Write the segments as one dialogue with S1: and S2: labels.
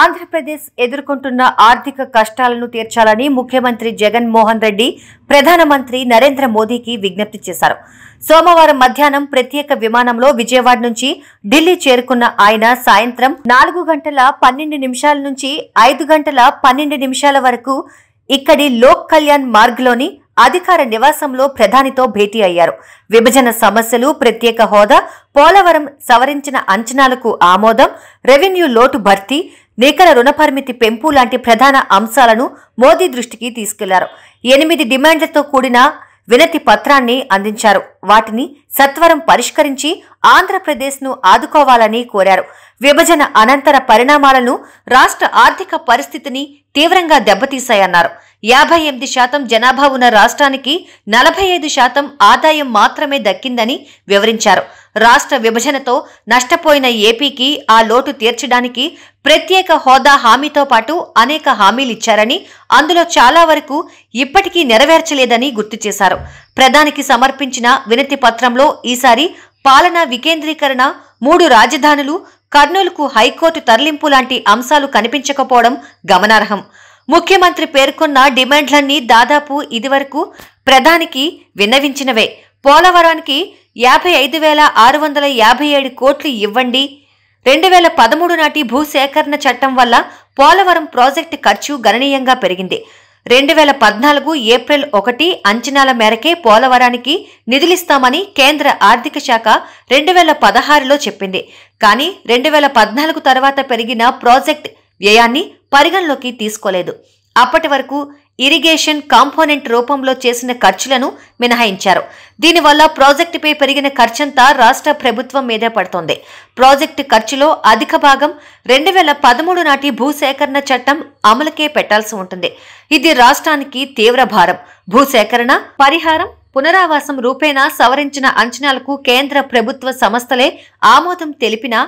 S1: ఆంధ్రప్రదేశ్ ఎదుర్కొంటున్న ఆర్థిక కష్టాలను తీర్చాలని ముఖ్యమంత్రి జగన్మోహన్ రెడ్డి ప్రధానమంత్రి నరేంద్ర మోదీకి విజ్ఞప్తి చేశారు సోమవారం మధ్యాహ్నం ప్రత్యేక విమానంలో విజయవాడ నుంచి ఢిల్లీ చేరుకున్న ఆయన సాయంత్రం నాలుగు గంటల పన్నెండు నిమిషాల నుంచి ఐదు గంటల పన్నెండు నిమిషాల వరకు ఇక్కడి లోక్ కళ్యాణ్ మార్గ్లోని అధికార నివాసంలో ప్రధానితో భేటీ అయ్యారు విభజన సమస్యలు ప్రత్యేక హోదా పోలవరం సవరించిన అంచనాలకు ఆమోదం రెవెన్యూ లోటు భర్తీ నికర రుణ పరిమితి పెంపు లాంటి ప్రధాన అంశాలను మోదీ దృష్టికి తీసుకెళ్లారు ఎనిమిది డిమాండ్లతో కూడిన వినతి పత్రాన్ని అందించారు వాటిని సత్వరం పరిష్కరించి ఆంధ్రప్రదేశ్ను ఆదుకోవాలని కోరారు విభజన అనంతర పరిణామాలను రాష్ట్ర ఆర్థిక పరిస్థితిని తీవ్రంగా దెబ్బతీశాయన్నారు యాభై ఎనిమిది శాతం జనాభా ఉన్న రాష్ట్రానికి నలభై ఐదు శాతం ఆదాయం మాత్రమే దక్కిందని వివరించారు రాష్ట్ర విభజనతో నష్టపోయిన ఏపీకి ఆ లోటు తీర్చడానికి ప్రత్యేక హోదా హామీతో పాటు అనేక హామీలిచ్చారని అందులో చాలా వరకు ఇప్పటికీ నెరవేర్చలేదని గుర్తు చేశారు ప్రధానికి సమర్పించిన వినతి పత్రంలో ఈసారి పాలన వికేంద్రీకరణ మూడు రాజధానులు కర్నూలుకు హైకోర్టు తరలింపు లాంటి అంశాలు కనిపించకపోవడం గమనార్హం ముఖ్యమంత్రి పేర్కొన్న డిమాండ్లన్నీ దాదాపు ఇదివరకు ప్రధానికి విన్నవించినవే పోలవరానికి యాభై ఐదు వేల ఆరు వందల యాభై ఏడు కోట్లు ఇవ్వండి రెండు వేల పదమూడు నాటి భూసేకరణ చట్టం వల్ల పోలవరం ప్రాజెక్టు ఖర్చు గణనీయంగా పెరిగింది రెండు వేల పద్నాలుగు ఏప్రిల్ ఒకటి అంచనాల మేరకే పోలవరానికి నిధులిస్తామని కేంద్ర ఆర్థిక శాఖ రెండు వేల పదహారులో చెప్పింది కానీ రెండు వేల పద్నాలుగు తర్వాత పెరిగిన ప్రాజెక్ట్ వ్యయాన్ని పరిగణలోకి తీసుకోలేదు అప్పటి వరకు ఇరిగేషన్ కాంపోనెంట్ రూపంలో చేసిన ఖర్చులను మినహాయించారు దీనివల్ల ప్రాజెక్టుపై పెరిగిన ఖర్చంతా రాష్ట్ర ప్రభుత్వం మీదే పడుతోంది ప్రాజెక్టు ఖర్చులో అధిక భాగం రెండు వేల పదమూడు నాటి భూసేకరణ చట్టం అమలుకే పెట్టాల్సి ఉంటుంది ఇది రాష్ట్రానికి తీవ్ర భారం భూసేకరణ పరిహారం పునరావాసం రూపేణా సవరించిన అంచనాలకు కేంద్ర ప్రభుత్వ సంస్థలే ఆమోదం తెలిపినా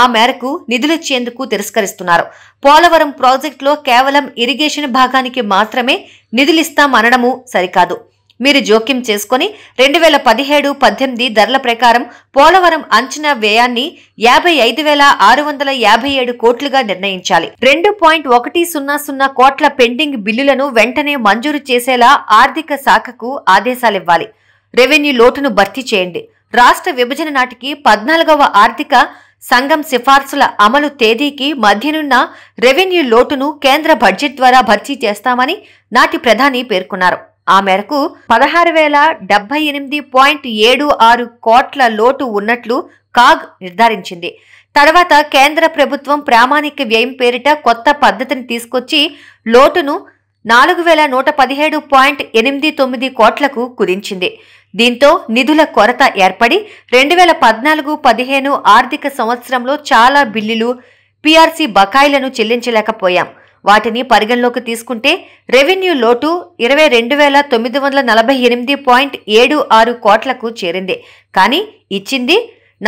S1: ఆ మేరకు నిధులిచ్చేందుకు తిరస్కరిస్తున్నారు పోలవరం ప్రాజెక్టులో కేవలం ఇరిగేషన్ భాగానికి మాత్రమే నిధులిస్తామనడము సరికాదు మీరు జోక్యం చేసుకుని రెండు వేల పదిహేడు పద్దెనిమిది ధరల ప్రకారం పోలవరం అంచనా వ్యయాన్ని యాభై ఐదు వేల ఆరు వందల యాభై ఏడు కోట్లుగా నిర్ణయించాలి రెండు పాయింట్ ఒకటి సున్నా సున్నా కోట్ల పెండింగ్ బిల్లులను వెంటనే మంజూరు చేసేలా ఆర్థిక శాఖకు ఆదేశాలివ్వాలి రెవెన్యూ లోటును భర్తీ చేయండి రాష్ట్ర విభజన నాటికి పద్నాలుగవ ఆర్థిక సంఘం సిఫార్సుల అమలు తేదీకి మధ్యనున్న రెవెన్యూ లోటును కేంద్ర బడ్జెట్ ద్వారా భర్తీ చేస్తామని నాటి ప్రధాని పేర్కొన్నారు ఆ మేరకు పదహారు వేల డెబ్బై ఎనిమిది పాయింట్ ఏడు ఆరు కోట్ల లోటు ఉన్నట్లు కాగ్ నిర్ధారించింది తర్వాత కేంద్ర ప్రభుత్వం ప్రామాణిక వ్యయం పేరిట కొత్త పద్ధతిని తీసుకొచ్చి లోటును నాలుగు వేల నూట పదిహేడు పాయింట్ ఎనిమిది తొమ్మిది కోట్లకు కుదించింది దీంతో నిధుల కొరత ఏర్పడి రెండు వేల పద్నాలుగు పదిహేను ఆర్థిక సంవత్సరంలో చాలా బిల్లులు పీఆర్సీ బకాయిలను చెల్లించలేకపోయాం వాటిని పరిగణలోకి తీసుకుంటే రెవెన్యూ లోటు ఇరవై రెండు వేల తొమ్మిది వందల నలభై ఎనిమిది పాయింట్ ఏడు ఆరు కోట్లకు చేరింది కానీ ఇచ్చింది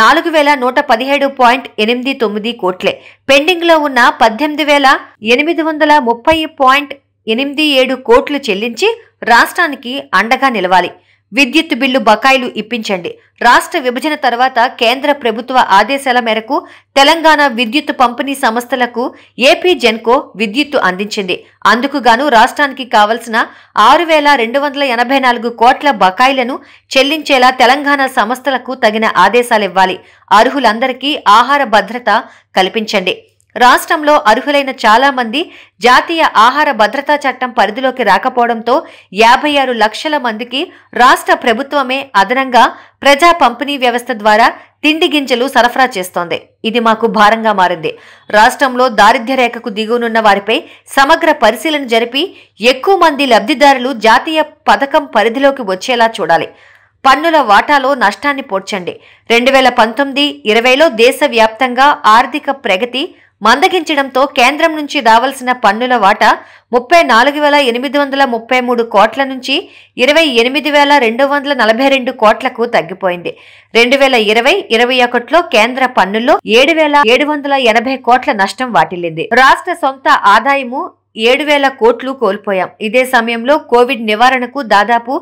S1: నాలుగు వేల నూట పదిహేడు పాయింట్ ఎనిమిది తొమ్మిది కోట్లే పెండింగ్లో ఉన్న పద్దెనిమిది వేల ఎనిమిది వందల ముప్పై పాయింట్ ఎనిమిది ఏడు కోట్లు చెల్లించి రాష్ట్రానికి అండగా నిలవాలి విద్యుత్ బిల్లు బకాయిలు ఇప్పించండి రాష్ట్ర విభజన తర్వాత కేంద్ర ప్రభుత్వ ఆదేశాల మేరకు తెలంగాణ విద్యుత్ పంపిణీ సంస్థలకు ఏపీ జెన్కో విద్యుత్తు అందించింది అందుకుగాను రాష్ట్రానికి కావలసిన ఆరు వేల రెండు వందల ఎనభై నాలుగు కోట్ల బకాయిలను చెల్లించేలా తెలంగాణ సంస్థలకు తగిన ఆదేశాలివ్వాలి అర్హులందరికీ ఆహార భద్రత కల్పించండి రాష్ట్రంలో అర్హులైన చాలామంది జాతీయ ఆహార భద్రతా చట్టం పరిధిలోకి రాకపోవడంతో యాభై ఆరు లక్షల మందికి రాష్ట్ర ప్రభుత్వమే అదనంగా ప్రజా పంపిణీ వ్యవస్థ ద్వారా తిండి గింజలు సరఫరా చేస్తోంది ఇది మాకు భారంగా మారింది రాష్ట్రంలో దారిద్ర్య రేఖకు దిగునున్న వారిపై సమగ్ర పరిశీలన జరిపి ఎక్కువ మంది లబ్ధిదారులు జాతీయ పథకం పరిధిలోకి వచ్చేలా చూడాలి పన్నుల వాటాలో నష్టాన్ని పోడ్చండి రెండు వేల పంతొమ్మిది ఇరవైలో దేశవ్యాప్తంగా ఆర్థిక ప్రగతి మందగించడంతో కేంద్రం నుంచి రావాల్సిన పన్నుల వాటా ముప్పై నాలుగు వేల ఎనిమిది వందల ముప్పై మూడు కోట్ల నుంచి ఇరవై ఎనిమిది వేల రెండు వందల నలభై రెండు కోట్లకు తగ్గిపోయింది రెండు వేల ఇరవై ఇరవై ఒకటిలో కేంద్ర పన్నుల్లో ఏడు వేల ఏడు వందల ఎనభై కోట్ల నష్టం వాటిల్లింది రాష్ట్ర సొంత ఆదాయము ఏడు వేల కోట్లు కోల్పోయాం ఇదే సమయంలో కోవిడ్ నివారణకు దాదాపు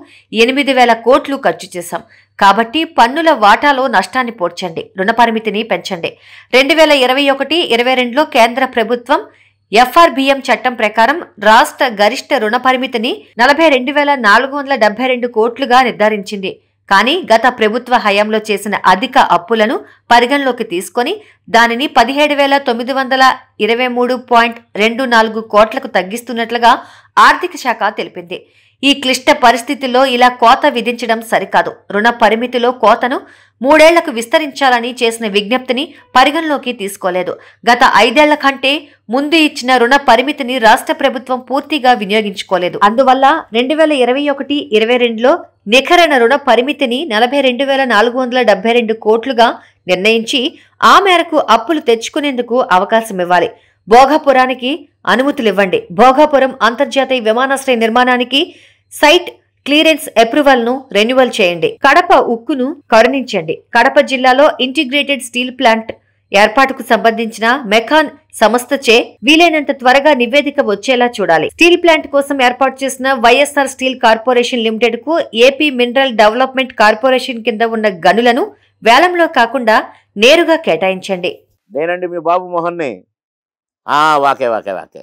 S1: ఎనిమిది వేల కోట్లు ఖర్చు చేశాం కాబట్టి పన్నుల వాటాలో నష్టాన్ని పోడ్చండి రుణపరిమితిని పెంచండి రెండు వేల ఇరవై ఒకటి ఇరవై రెండులో కేంద్ర ప్రభుత్వం ఎఫ్ఆర్బిఎం చట్టం ప్రకారం రాష్ట్ర గరిష్ట రుణ పరిమితిని నలభై రెండు వేల నాలుగు వందల డెబ్బై రెండు కోట్లుగా నిర్ధారించింది కానీ గత ప్రభుత్వ హయాంలో చేసిన అధిక అప్పులను పరిగణలోకి తీసుకొని దానిని పదిహేడు వేల తొమ్మిది వందల ఇరవై మూడు పాయింట్ రెండు నాలుగు కోట్లకు తగ్గిస్తున్నట్లుగా ఆర్థిక శాఖ తెలిపింది ఈ క్లిష్ట పరిస్థితిలో ఇలా కోత విధించడం సరికాదు రుణ పరిమితిలో కోతను మూడేళ్లకు విస్తరించాలని చేసిన విజ్ఞప్తిని పరిగణలోకి తీసుకోలేదు గత ఐదేళ్ల కంటే ముందు ఇచ్చిన రుణ పరిమితిని రాష్ట్ర ప్రభుత్వం పూర్తిగా వినియోగించుకోలేదు అందువల్ల రెండు వేల ఇరవై ఒకటి ఇరవై రెండులో నిఖరణ రుణ పరిమితిని నలభై రెండు వేల నాలుగు వందల డెబ్బై రెండు కోట్లుగా నిర్ణయించి ఆ మేరకు అప్పులు తెచ్చుకునేందుకు అవకాశం ఇవ్వాలి భోగాపురానికి అనుమతులు ఇవ్వండి భోగాపురం అంతర్జాతీయ విమానాశ్రయ నిర్మాణానికి సైట్ క్లియరెన్స్ అప్రూవల్ ను రెన్యువల్ చేయండి కడప ఉక్కును కరుణించండి కడప జిల్లాలో ఇంటిగ్రేటెడ్ స్టీల్ ప్లాంట్ ఏర్పాటుకు సంబంధించిన మెకాన్ సంస్థచే వీలైనంత త్వరగా నివేదిక వచ్చేలా చూడాలి స్టీల్ ప్లాంట్ కోసం ఏర్పాటు చేసిన వైఎస్ఆర్ స్టీల్ కార్పొరేషన్ లిమిటెడ్ కు ఏపీ మినరల్ డెవలప్మెంట్ కార్పొరేషన్ కింద ఉన్న గనులను వేలంలో కాకుండా నేరుగా కేటాయించండి నేనండి మీ బాబు ఆ వాకే వాకే వాకే